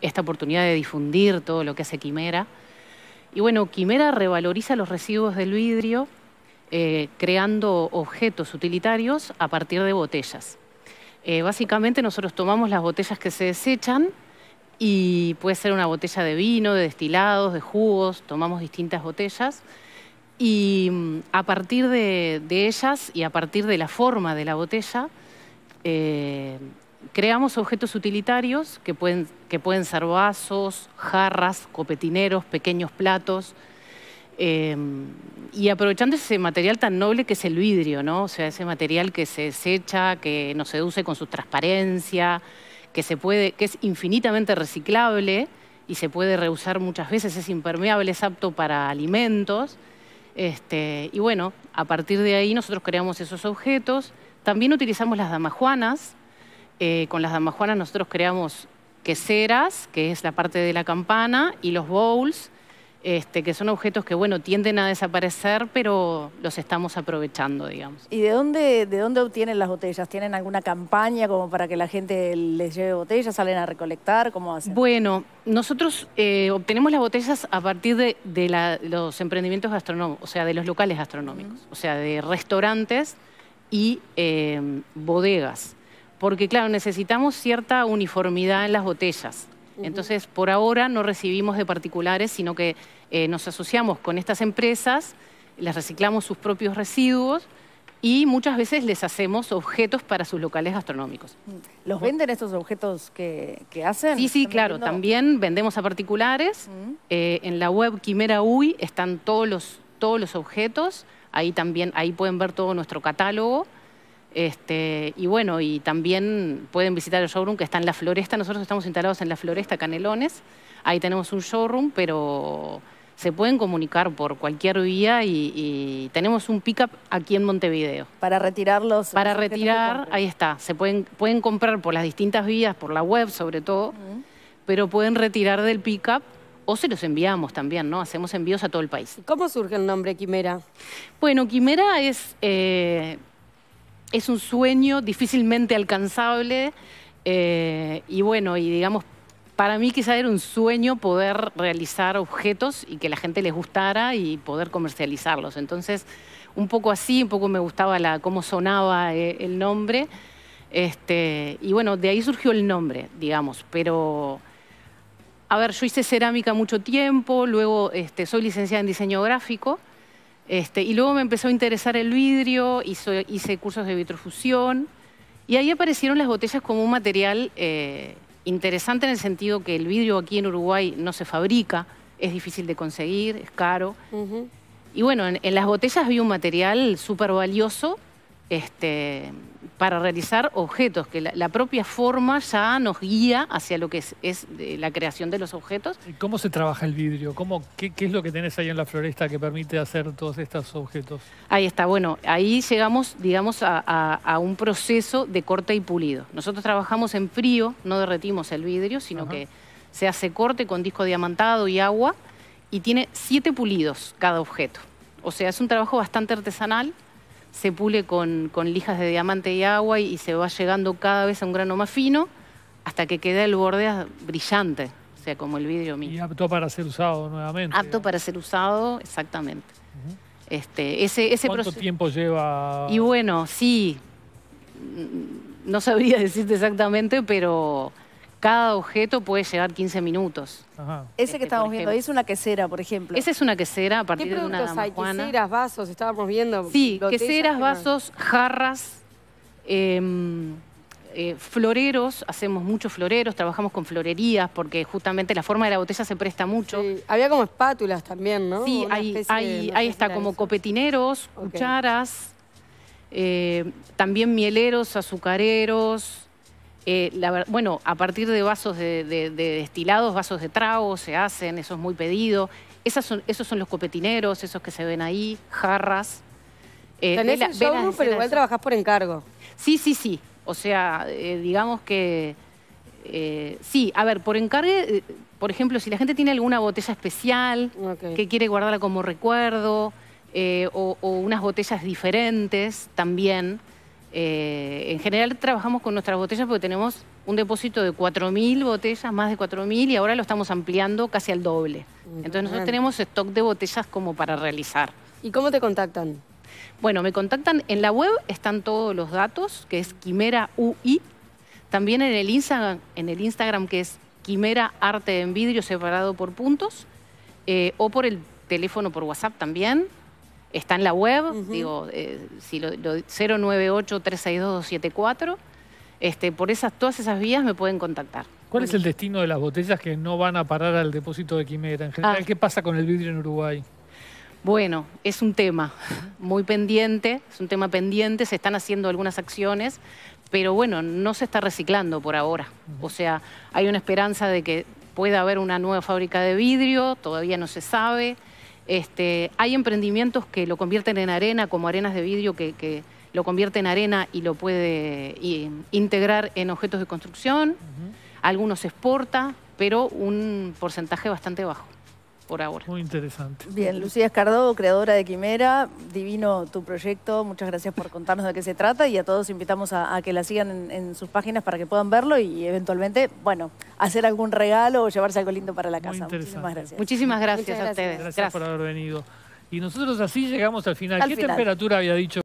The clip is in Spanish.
esta oportunidad de difundir todo lo que hace Quimera. Y bueno, Quimera revaloriza los residuos del vidrio eh, creando objetos utilitarios a partir de botellas. Eh, básicamente nosotros tomamos las botellas que se desechan y puede ser una botella de vino, de destilados, de jugos, tomamos distintas botellas y mm, a partir de, ellas y a partir de la forma de la botella eh, creamos objetos utilitarios que pueden, que pueden ser vasos, jarras, copetineros, pequeños platos. Eh, y aprovechando ese material tan noble que es el vidrio, ¿no? O sea, ese material que se desecha, que nos seduce con su transparencia, que se puede, que es infinitamente reciclable y se puede reusar muchas veces, es impermeable, es apto para alimentos. Este, y bueno, a partir de ahí nosotros creamos esos objetos. También utilizamos las damajuanas, eh, con las damajuanas nosotros creamos queseras, que es la parte de la campana, y los bowls, este, que son objetos que, bueno, tienden a desaparecer, pero los estamos aprovechando, digamos. ¿Y de dónde, obtienen las botellas? ¿Tienen alguna campaña como para que la gente les lleve botellas? ¿Salen a recolectar? ¿Cómo hacen? Bueno, nosotros eh, obtenemos las botellas a partir de, los emprendimientos gastronómicos, o sea, de los locales gastronómicos, o sea, de restaurantes y eh, bodegas porque claro, necesitamos cierta uniformidad en las botellas. Entonces, por ahora no recibimos de particulares, sino que eh, nos asociamos con estas empresas, les reciclamos sus propios residuos y muchas veces les hacemos objetos para sus locales gastronómicos. Mm. ¿Los venden estos objetos que, hacen? Sí, sí, claro. También vendemos a particulares. Eh, en la web Quimera UI están todos los, todos los objetos. Ahí también ahí pueden ver todo nuestro catálogo. Este, y bueno, y también pueden visitar el showroom que está en la floresta. Nosotros estamos instalados en la floresta Canelones. Ahí tenemos un showroom, pero se pueden comunicar por cualquier vía y, tenemos un pickup aquí en Montevideo. Para retirarlos. Para retirar, ahí está. Se pueden, pueden comprar por las distintas vías, por la web sobre todo, pero pueden retirar del pickup o se los enviamos también, ¿no? Hacemos envíos a todo el país. ¿Cómo surge el nombre Quimera? Bueno, Quimera es. Eh, es un sueño difícilmente alcanzable eh, y bueno, y digamos, para mí quizá era un sueño poder realizar objetos y que la gente les gustara y poder comercializarlos. Entonces, un poco así, un poco me gustaba la, cómo sonaba eh, el nombre. Este, y bueno, de ahí surgió el nombre, digamos, pero... A ver, yo hice cerámica mucho tiempo, luego este, soy licenciada en diseño gráfico, este, y luego me empezó a interesar el vidrio, hice cursos de vitrofusión. Y ahí aparecieron las botellas como un material eh, interesante en el sentido que el vidrio aquí en Uruguay no se fabrica, es difícil de conseguir, es caro. Y bueno, en, las botellas vi un material súper valioso. Este, para realizar objetos, que la, propia forma ya nos guía hacia lo que es, la creación de los objetos. ¿Cómo se trabaja el vidrio? qué, es lo que tenés ahí en la floresta que permite hacer todos estos objetos? Ahí está, bueno, ahí llegamos, digamos, a, un proceso de corte y pulido. Nosotros trabajamos en frío, no derretimos el vidrio, sino que se hace corte con disco diamantado y agua y tiene siete pulidos cada objeto. O sea, es un trabajo bastante artesanal se pule con, lijas de diamante y agua y, se va llegando cada vez a un grano más fino hasta que queda el borde brillante, o sea, como el vidrio mío. Y apto para ser usado nuevamente. Apto para ser usado, exactamente. este, ese, ¿Cuánto tiempo lleva? Y bueno, sí, no sabría decirte exactamente, pero cada objeto puede llegar 15 minutos. Ese que este, estábamos viendo ahí es una quesera, por ejemplo. Esa es una quesera a partir de una damajuana. Hay? Queseras, vasos, estábamos viendo. Sí, queseras, vasos, jarras, em, eh, floreros, hacemos muchos floreros, trabajamos con florerías porque justamente la forma de la botella se presta mucho. Había como espátulas también, ¿no? Sí, ahí está, como copetineros, cucharas, eh, también mieleros, azucareros, eh, bueno, a partir de vasos de, destilados, vasos de trago se hacen, eso es muy pedido. Esas son, esos son los copetineros, esos que se ven ahí, jarras. Eh, Tenés pero igual trabajás por encargo. Sí, sí, sí. O sea, eh, digamos que... sí, a ver, por encargue, por ejemplo, si la gente tiene alguna botella especial que quiere guardarla como recuerdo, o, o unas botellas diferentes también... Eh, en general trabajamos con nuestras botellas porque tenemos un depósito de 4.000 botellas, más de 4.000, y ahora lo estamos ampliando casi al doble. Entonces nosotros tenemos stock de botellas como para realizar. ¿Y cómo te contactan? Bueno, me contactan en la web, están todos los datos, que es Quimera UI. También en el Instagram, en el Instagram que es Quimera Arte en Vidrio separado por puntos, eh, o por el teléfono por WhatsApp también, está en la web, digo, 098 eh, 362 Este, por esas, todas esas vías me pueden contactar. ¿Cuál es el destino de las botellas que no van a parar al depósito de Quimera? En general, ah. ¿qué pasa con el vidrio en Uruguay? Bueno, es un tema muy pendiente, es un tema pendiente, se están haciendo algunas acciones, pero bueno, no se está reciclando por ahora. O sea, hay una esperanza de que pueda haber una nueva fábrica de vidrio, todavía no se sabe. Este, hay emprendimientos que lo convierten en arena, como arenas de vidrio que, lo convierte en arena y lo puede integrar en objetos de construcción. Algunos exporta, pero un porcentaje bastante bajo por ahora. Muy interesante. Bien, Lucía Escardó, creadora de Quimera, divino tu proyecto, muchas gracias por contarnos de qué se trata y a todos invitamos a, que la sigan en, sus páginas para que puedan verlo y eventualmente, bueno, hacer algún regalo o llevarse algo lindo para la casa. Muchísimas gracias. Muchísimas gracias, a ustedes. Gracias, por haber venido. Y nosotros así llegamos al final. ¿Qué temperatura había dicho?